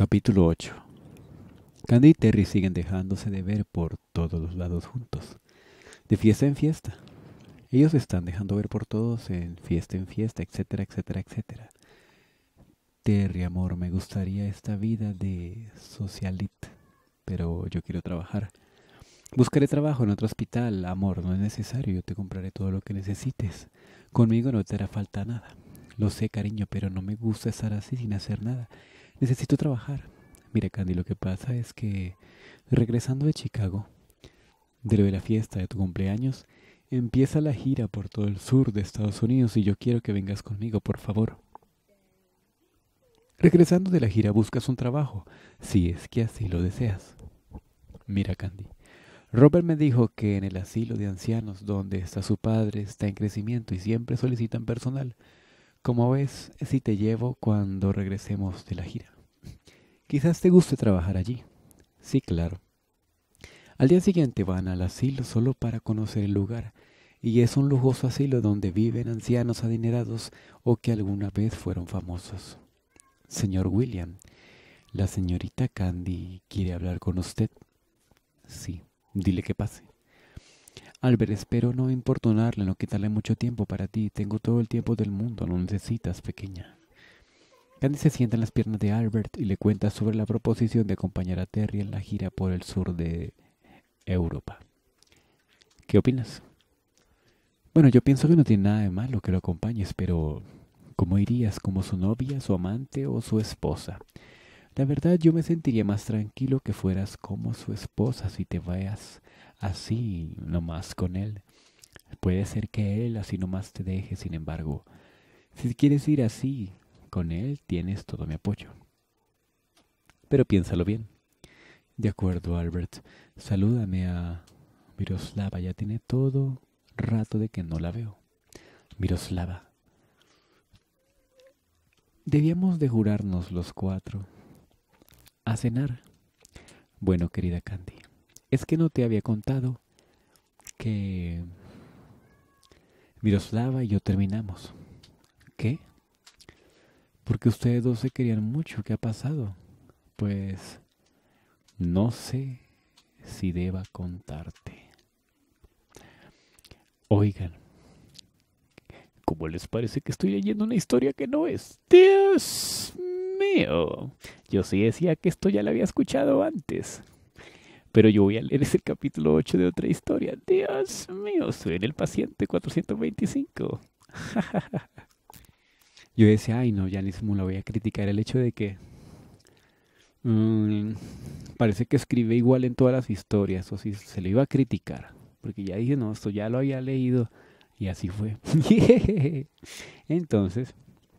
Capítulo 8 Candy y Terry siguen dejándose de ver por todos los lados juntos, de fiesta en fiesta. Ellos están dejando ver por todos en fiesta en fiesta, etcétera, etcétera, etcétera. Terry, amor, me gustaría esta vida de socialite, pero yo quiero trabajar. Buscaré trabajo en otro hospital, amor, no es necesario, yo te compraré todo lo que necesites. Conmigo no te hará falta nada. Lo sé, cariño, pero no me gusta estar así sin hacer nada. Necesito trabajar. Mira, Candy, lo que pasa es que regresando de Chicago, de de la fiesta de tu cumpleaños, empieza la gira por todo el sur de Estados Unidos y yo quiero que vengas conmigo, por favor. Regresando de la gira buscas un trabajo, si es que así lo deseas. Mira, Candy. Robert me dijo que en el asilo de ancianos donde está su padre está en crecimiento y siempre solicitan personal. Como ves, si te llevo cuando regresemos de la gira. Quizás te guste trabajar allí. Sí, claro. Al día siguiente van al asilo solo para conocer el lugar, y es un lujoso asilo donde viven ancianos adinerados o que alguna vez fueron famosos. Señor William, la señorita Candy quiere hablar con usted. Sí, dile que pase. Albert, espero no importunarle, no quitarle mucho tiempo para ti. Tengo todo el tiempo del mundo, no necesitas, pequeña. Candy se sienta en las piernas de Albert y le cuenta sobre la proposición de acompañar a Terry en la gira por el sur de Europa. ¿Qué opinas? Bueno, yo pienso que no tiene nada de malo que lo acompañes, pero ¿cómo irías? ¿Como su novia, su amante o su esposa? La verdad yo me sentiría más tranquilo que fueras como su esposa si te vayas así nomás con él. Puede ser que él así nomás te deje, sin embargo. Si quieres ir así con él, tienes todo mi apoyo. Pero piénsalo bien. De acuerdo, Albert. Salúdame a Miroslava. Ya tiene todo rato de que no la veo. Miroslava. Debíamos de jurarnos los cuatro a cenar. Bueno, querida Candy, es que no te había contado que Miroslava y yo terminamos. ¿Qué? Porque ustedes dos se querían mucho. ¿Qué ha pasado? Pues no sé si deba contarte. Oigan, ¿cómo les parece que estoy leyendo una historia que no es? Dios mío. Yo sí decía que esto ya lo había escuchado antes. Pero yo voy a leer ese capítulo 8 de otra historia. Dios mío, soy el paciente 425. yo decía, ay no, ya ni lo voy a criticar el hecho de que mm, parece que escribe igual en todas las historias, o si se lo iba a criticar, porque ya dije, no, esto ya lo había leído, y así fue. Entonces,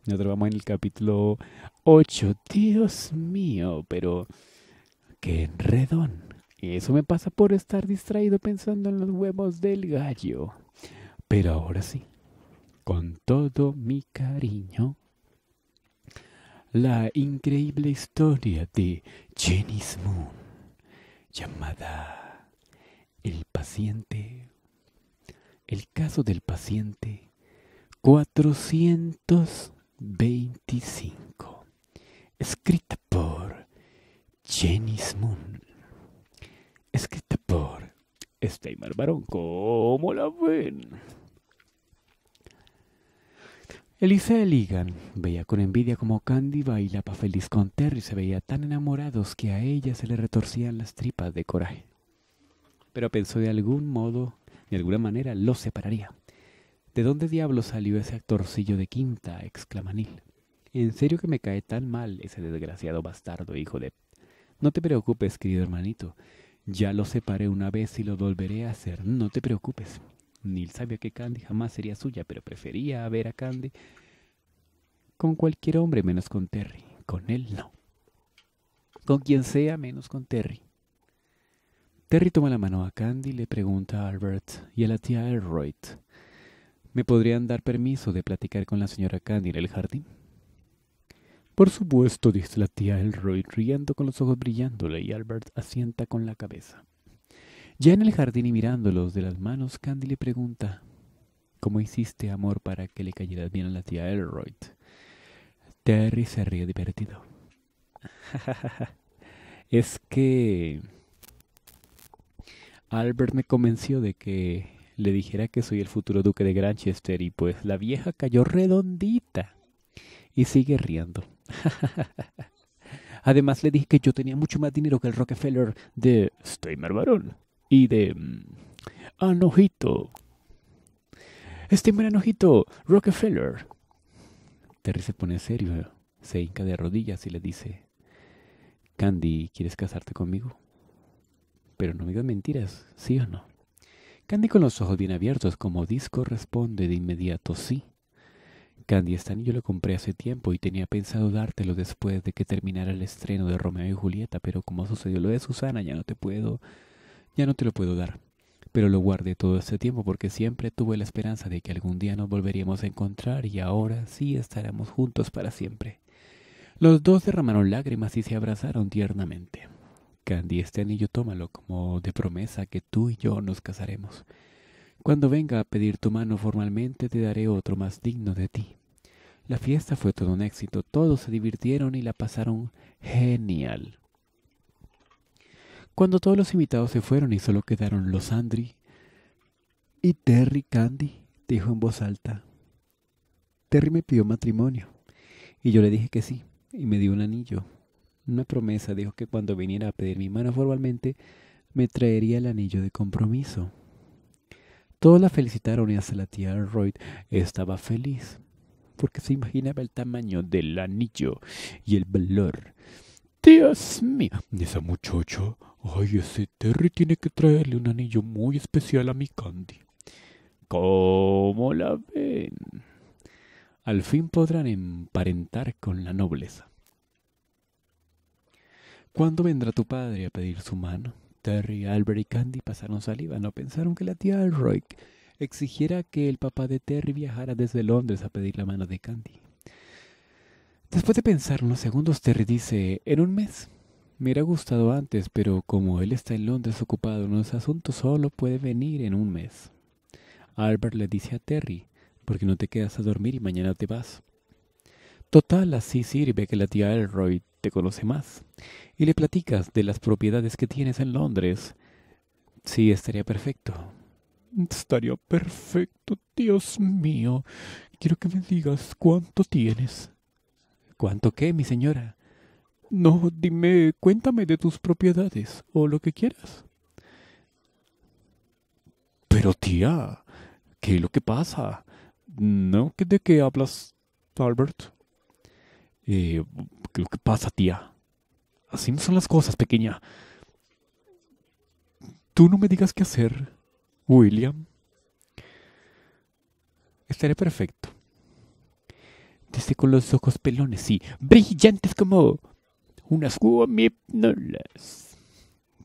nosotros vamos en el capítulo 8. Dios mío, pero qué enredón. Y eso me pasa por estar distraído pensando en los huevos del gallo. Pero ahora sí, con todo mi cariño, la increíble historia de Jenny Moon, llamada El paciente, el caso del paciente 425 escrita por Jenny Moon, escrita por Steymar Barón. ¿Cómo la ven? Elise Ligan veía con envidia como Candy bailaba feliz con Terry. Se veía tan enamorados que a ella se le retorcían las tripas de coraje. Pero pensó de algún modo, de alguna manera, los separaría. ¿De dónde diablo salió ese actorcillo de quinta? exclama Neil. En serio que me cae tan mal ese desgraciado bastardo, hijo de... No te preocupes, querido hermanito. Ya lo separé una vez y lo volveré a hacer. No te preocupes. Neil sabía que Candy jamás sería suya, pero prefería ver a Candy con cualquier hombre menos con Terry. Con él no. Con quien sea menos con Terry. Terry toma la mano a Candy y le pregunta a Albert y a la tía Elroyd. ¿Me podrían dar permiso de platicar con la señora Candy en el jardín? Por supuesto, dice la tía Elroy, riendo con los ojos brillándole, y Albert asienta con la cabeza. Ya en el jardín y mirándolos de las manos, Candy le pregunta, ¿Cómo hiciste, amor, para que le cayeras bien a la tía Elroy? Terry se ríe divertido. es que... Albert me convenció de que le dijera que soy el futuro duque de Granchester y pues la vieja cayó redondita y sigue riendo. Además le dije que yo tenía mucho más dinero que el Rockefeller de Steimer Barón y de mm, Anojito. Steimer Anojito, Rockefeller. Terry se pone serio, se hinca de rodillas y le dice, Candy, ¿quieres casarte conmigo? Pero no me digas mentiras, ¿sí o no? Candy con los ojos bien abiertos como disco responde de inmediato sí. Candy este anillo lo compré hace tiempo y tenía pensado dártelo después de que terminara el estreno de Romeo y Julieta, pero como sucedió lo de Susana, ya no te puedo, ya no te lo puedo dar. Pero lo guardé todo este tiempo porque siempre tuve la esperanza de que algún día nos volveríamos a encontrar y ahora sí estaremos juntos para siempre. Los dos derramaron lágrimas y se abrazaron tiernamente. Candy, este anillo tómalo como de promesa que tú y yo nos casaremos. Cuando venga a pedir tu mano formalmente te daré otro más digno de ti. La fiesta fue todo un éxito, todos se divirtieron y la pasaron genial. Cuando todos los invitados se fueron y solo quedaron los Andri y Terry Candy, dijo en voz alta, Terry me pidió matrimonio y yo le dije que sí y me dio un anillo. Una promesa dijo que cuando viniera a pedir mi mano formalmente me traería el anillo de compromiso. Todos la felicitaron y hasta la tía Royd estaba feliz, porque se imaginaba el tamaño del anillo y el valor. Dios mío, esa muchacha, ay, ese Terry tiene que traerle un anillo muy especial a mi Candy. ¿Cómo la ven? Al fin podrán emparentar con la nobleza. ¿Cuándo vendrá tu padre a pedir su mano? Terry, Albert y Candy pasaron saliva. No pensaron que la tía Elroy exigiera que el papá de Terry viajara desde Londres a pedir la mano de Candy. Después de pensar unos segundos, Terry dice, en un mes. Me hubiera gustado antes, pero como él está en Londres ocupado en unos asuntos, solo puede venir en un mes. Albert le dice a Terry, ¿por qué no te quedas a dormir y mañana te vas? Total, así sirve que la tía Elroy te conoce más y le platicas de las propiedades que tienes en Londres. Sí, estaría perfecto. Estaría perfecto, Dios mío. Quiero que me digas cuánto tienes. ¿Cuánto qué, mi señora? No, dime, cuéntame de tus propiedades o lo que quieras. Pero tía, ¿qué es lo que pasa? ¿No? ¿De qué hablas, Albert? Eh, lo que pasa, tía. Así no son las cosas, pequeña. Tú no me digas qué hacer, William. Estaré perfecto. Dice con los ojos pelones y brillantes como unas guamipnolas.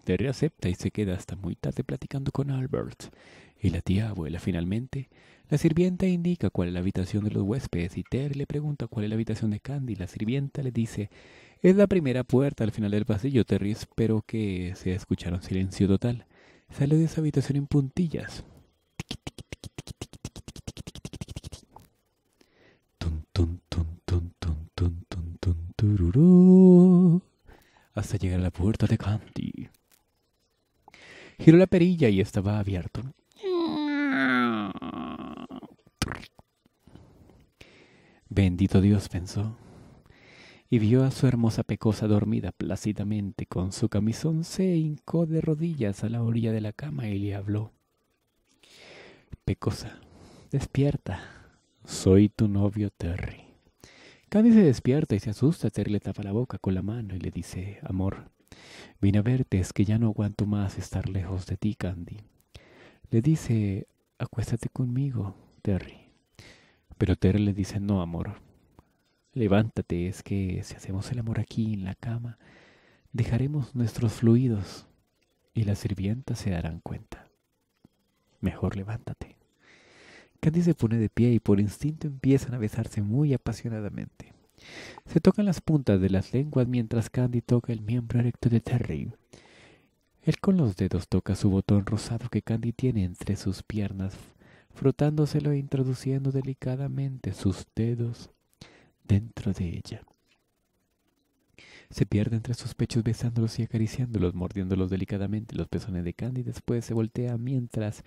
Terry acepta y se queda hasta muy tarde platicando con Albert. Y la tía abuela finalmente la sirvienta indica cuál es la habitación de los huéspedes y Terry le pregunta cuál es la habitación de Candy. La sirvienta le dice, es la primera puerta al final del pasillo, Terry. Espero que se escuchara un silencio total. Sale de esa habitación en puntillas. Hasta llegar a la puerta de Candy. Giró la perilla y estaba abierto. Bendito Dios, pensó, y vio a su hermosa pecosa dormida plácidamente con su camisón, se hincó de rodillas a la orilla de la cama y le habló. Pecosa, despierta, soy tu novio Terry. Candy se despierta y se asusta, Terry le tapa la boca con la mano y le dice, amor, vine a verte, es que ya no aguanto más estar lejos de ti, Candy. Le dice, acuéstate conmigo, Terry. Pero Terry le dice, no, amor, levántate, es que si hacemos el amor aquí en la cama, dejaremos nuestros fluidos y las sirvientas se darán cuenta. Mejor levántate. Candy se pone de pie y por instinto empiezan a besarse muy apasionadamente. Se tocan las puntas de las lenguas mientras Candy toca el miembro erecto de Terry. Él con los dedos toca su botón rosado que Candy tiene entre sus piernas frotándoselo e introduciendo delicadamente sus dedos dentro de ella. Se pierde entre sus pechos besándolos y acariciándolos, mordiéndolos delicadamente los pezones de Candy. Después se voltea mientras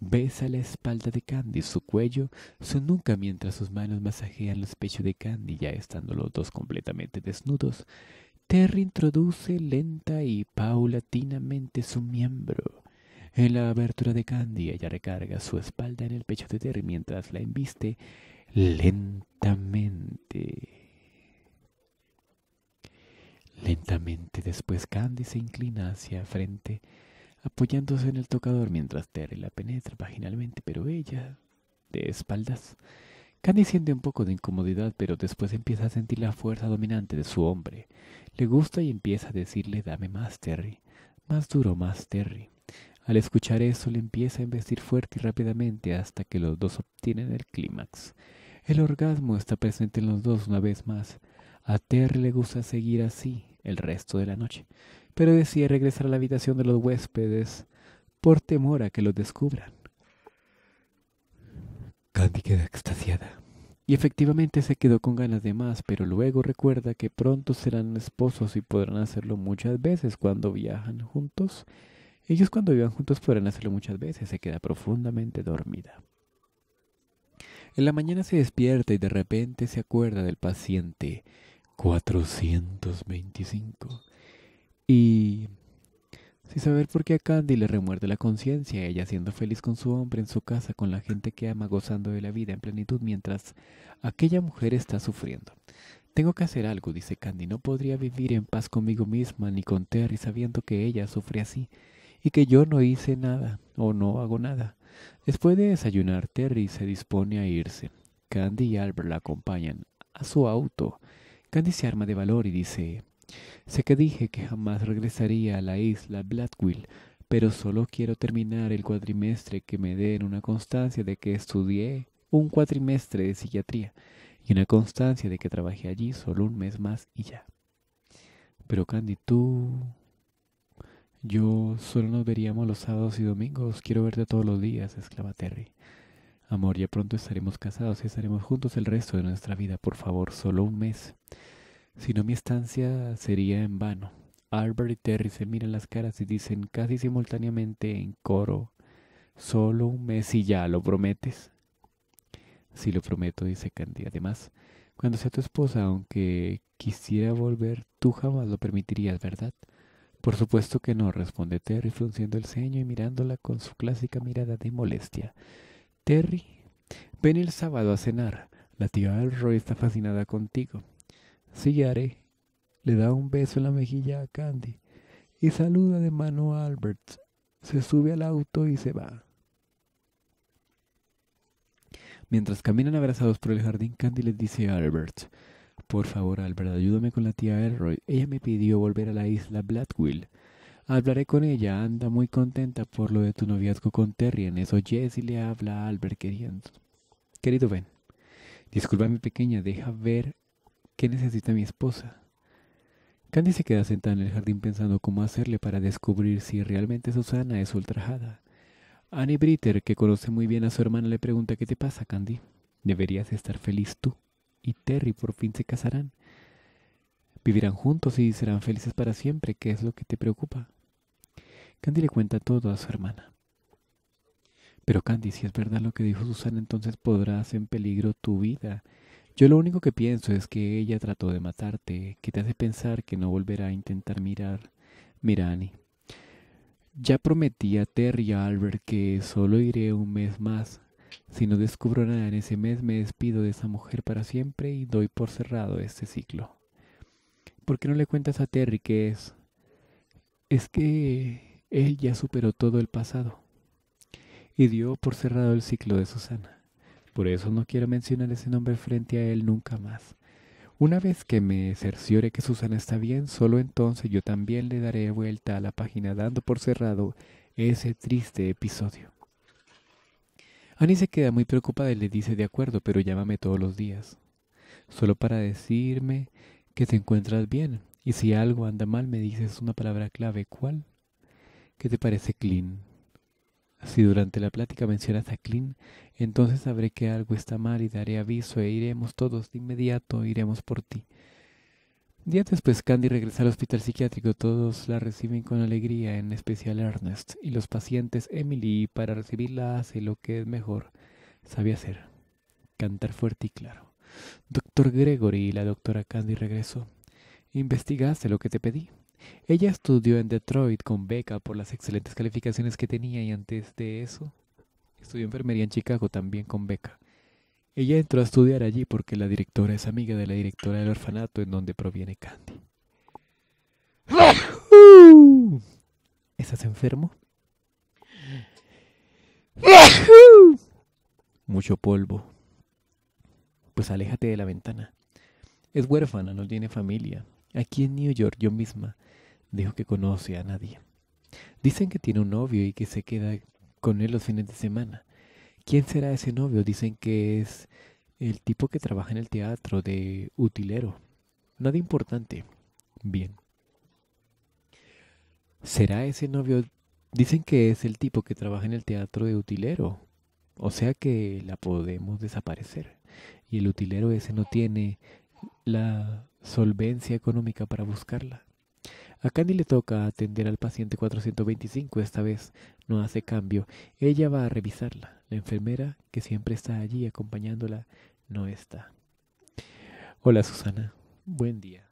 besa la espalda de Candy, su cuello, su nuca, mientras sus manos masajean los pechos de Candy, ya estando los dos completamente desnudos. Terry introduce lenta y paulatinamente su miembro en la abertura de Candy, ella recarga su espalda en el pecho de Terry mientras la embiste lentamente. Lentamente después Candy se inclina hacia frente, apoyándose en el tocador mientras Terry la penetra vaginalmente, pero ella, de espaldas, Candy siente un poco de incomodidad, pero después empieza a sentir la fuerza dominante de su hombre. Le gusta y empieza a decirle dame más, Terry, más duro, más, Terry, al escuchar eso, le empieza a embestir fuerte y rápidamente hasta que los dos obtienen el clímax. El orgasmo está presente en los dos una vez más. A terry le gusta seguir así el resto de la noche, pero decide regresar a la habitación de los huéspedes por temor a que los descubran. Candy queda extasiada. Y efectivamente se quedó con ganas de más, pero luego recuerda que pronto serán esposos y podrán hacerlo muchas veces cuando viajan juntos ellos cuando vivan juntos podrán hacerlo muchas veces, se queda profundamente dormida. En la mañana se despierta y de repente se acuerda del paciente 425. Y... Sin saber por qué a Candy le remuerde la conciencia, ella siendo feliz con su hombre en su casa, con la gente que ama, gozando de la vida en plenitud, mientras aquella mujer está sufriendo. Tengo que hacer algo, dice Candy. No podría vivir en paz conmigo misma ni con Terry sabiendo que ella sufre así y que yo no hice nada o no hago nada. Después de desayunar, Terry se dispone a irse. Candy y Albert la acompañan a su auto. Candy se arma de valor y dice, sé que dije que jamás regresaría a la isla Blackwell, pero solo quiero terminar el cuatrimestre que me den una constancia de que estudié un cuatrimestre de psiquiatría y una constancia de que trabajé allí solo un mes más y ya. Pero Candy, tú yo solo nos veríamos los sábados y domingos. Quiero verte todos los días, exclama Terry. Amor, ya pronto estaremos casados y estaremos juntos el resto de nuestra vida. Por favor, solo un mes. Si no, mi estancia sería en vano. Albert y Terry se miran las caras y dicen casi simultáneamente en coro, solo un mes y ya, ¿lo prometes? Sí, lo prometo, dice Candy. Además, cuando sea tu esposa, aunque quisiera volver, tú jamás lo permitirías, ¿verdad? Por supuesto que no, responde Terry frunciendo el ceño y mirándola con su clásica mirada de molestia. Terry, ven el sábado a cenar. La tía Roy está fascinada contigo. Sí, haré. Le da un beso en la mejilla a Candy y saluda de mano a Albert. Se sube al auto y se va. Mientras caminan abrazados por el jardín, Candy le dice a Albert, por favor, Albert, ayúdame con la tía Elroy. Ella me pidió volver a la isla Blackwell. Hablaré con ella. Anda muy contenta por lo de tu noviazgo con Terry. En eso Jessie le habla a Albert queriendo. Querido Ben, discúlpame, pequeña, deja ver qué necesita mi esposa. Candy se queda sentada en el jardín pensando cómo hacerle para descubrir si realmente Susana es ultrajada. Annie Britter, que conoce muy bien a su hermana, le pregunta qué te pasa, Candy. Deberías estar feliz tú y Terry por fin se casarán. Vivirán juntos y serán felices para siempre, ¿Qué es lo que te preocupa. Candy le cuenta todo a su hermana. Pero Candy, si es verdad lo que dijo Susana, entonces podrás en peligro tu vida. Yo lo único que pienso es que ella trató de matarte, que te hace pensar que no volverá a intentar mirar. Mira, Annie. Ya prometí a Terry y a Albert que solo iré un mes más, si no descubro nada en ese mes, me despido de esa mujer para siempre y doy por cerrado este ciclo. ¿Por qué no le cuentas a Terry qué es? Es que él ya superó todo el pasado y dio por cerrado el ciclo de Susana. Por eso no quiero mencionar ese nombre frente a él nunca más. Una vez que me cerciore que Susana está bien, solo entonces yo también le daré vuelta a la página dando por cerrado ese triste episodio. Annie se queda muy preocupada y le dice de acuerdo, pero llámame todos los días, solo para decirme que te encuentras bien y si algo anda mal me dices una palabra clave, ¿cuál? ¿Qué te parece Clean? Si durante la plática mencionas a Clean, entonces sabré que algo está mal y daré aviso e iremos todos de inmediato, iremos por ti. Día después, Candy regresa al hospital psiquiátrico. Todos la reciben con alegría, en especial Ernest y los pacientes Emily. Para recibirla hace lo que es mejor sabe hacer, cantar fuerte y claro. Doctor Gregory y la doctora Candy regresó. Investigaste lo que te pedí. Ella estudió en Detroit con beca por las excelentes calificaciones que tenía y antes de eso estudió enfermería en Chicago también con beca. Ella entró a estudiar allí porque la directora es amiga de la directora del orfanato en donde proviene Candy. ¿Estás enfermo? Mucho polvo. Pues aléjate de la ventana. Es huérfana, no tiene familia. Aquí en New York yo misma dijo que conoce a nadie. Dicen que tiene un novio y que se queda con él los fines de semana. ¿Quién será ese novio? Dicen que es el tipo que trabaja en el teatro de utilero. Nada importante. Bien. ¿Será ese novio? Dicen que es el tipo que trabaja en el teatro de utilero. O sea que la podemos desaparecer. Y el utilero ese no tiene la solvencia económica para buscarla. A Candy le toca atender al paciente 425. Esta vez no hace cambio. Ella va a revisarla. La enfermera, que siempre está allí acompañándola, no está. Hola Susana, buen día.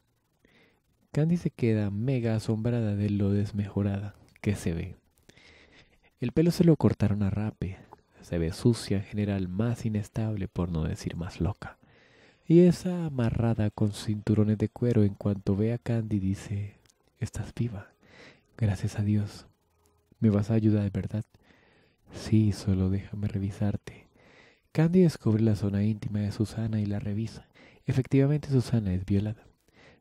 Candy se queda mega asombrada de lo desmejorada que se ve. El pelo se lo cortaron a rape, se ve sucia, en general más inestable por no decir más loca. Y esa amarrada con cinturones de cuero en cuanto ve a Candy dice, estás viva, gracias a Dios. Me vas a ayudar, ¿verdad? Sí, solo déjame revisarte. Candy descubre la zona íntima de Susana y la revisa. Efectivamente, Susana es violada.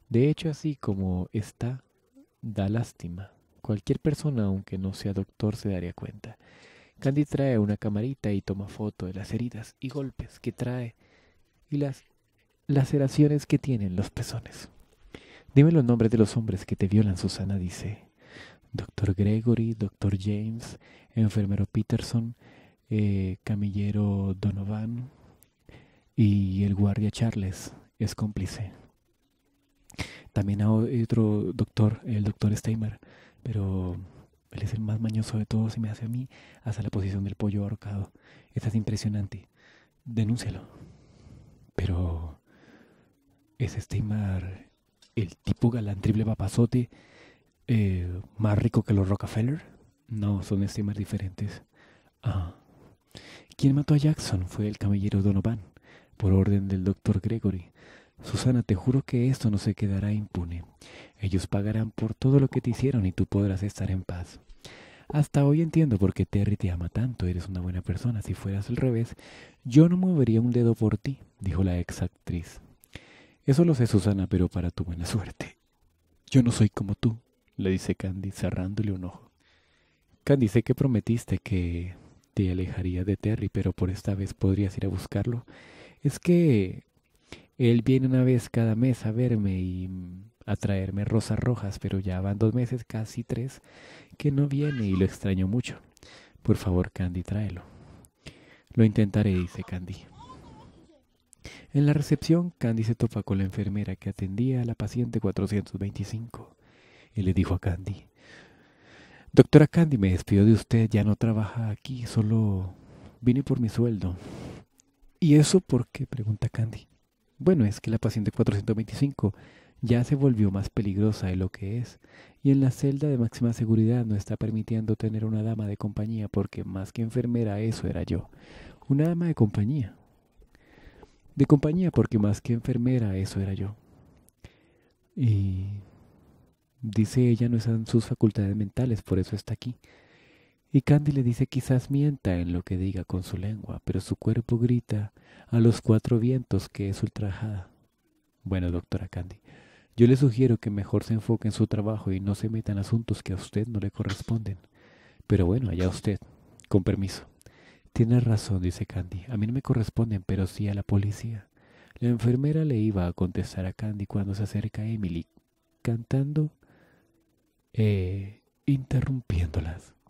De hecho, así como está, da lástima. Cualquier persona, aunque no sea doctor, se daría cuenta. Candy trae una camarita y toma foto de las heridas y golpes que trae y las laceraciones que tienen los pezones. Dime los nombres de los hombres que te violan, Susana dice. Doctor Gregory, Dr. James, enfermero Peterson, eh, camillero Donovan y el guardia Charles es cómplice. También hay otro doctor, el doctor Steimer, pero él es el más mañoso de todos y me hace a mí hasta la posición del pollo ahorcado. es impresionante. Denúncialo. Pero es Steimer el tipo galán triple papazote eh, más rico que los Rockefeller. No, son estimas diferentes. Ah. quién mató a Jackson fue el caballero Donovan, por orden del doctor Gregory. Susana, te juro que esto no se quedará impune. Ellos pagarán por todo lo que te hicieron y tú podrás estar en paz. Hasta hoy entiendo por qué Terry te ama tanto, eres una buena persona. Si fueras al revés, yo no movería un dedo por ti, dijo la ex actriz. Eso lo sé, Susana, pero para tu buena suerte. Yo no soy como tú, le dice Candy cerrándole un ojo. Candy, sé que prometiste que te alejarías de Terry, pero por esta vez podrías ir a buscarlo. Es que él viene una vez cada mes a verme y mm, a traerme rosas rojas, pero ya van dos meses, casi tres, que no viene y lo extraño mucho. Por favor, Candy, tráelo. Lo intentaré, dice Candy. En la recepción, Candy se topa con la enfermera que atendía a la paciente 425 y le dijo a Candy, Doctora Candy, me despido de usted, ya no trabaja aquí, solo vine por mi sueldo. ¿Y eso por qué? pregunta Candy. Bueno, es que la paciente 425 ya se volvió más peligrosa de lo que es, y en la celda de máxima seguridad no está permitiendo tener una dama de compañía, porque más que enfermera eso era yo, una dama de compañía. De compañía, porque más que enfermera eso era yo. Y Dice ella no están sus facultades mentales, por eso está aquí. Y Candy le dice quizás mienta en lo que diga con su lengua, pero su cuerpo grita a los cuatro vientos que es ultrajada. Bueno, doctora Candy, yo le sugiero que mejor se enfoque en su trabajo y no se meta en asuntos que a usted no le corresponden. Pero bueno, allá usted. Con permiso. Tiene razón, dice Candy. A mí no me corresponden, pero sí a la policía. La enfermera le iba a contestar a Candy cuando se acerca a Emily, cantando eh, interrumpiéndolas.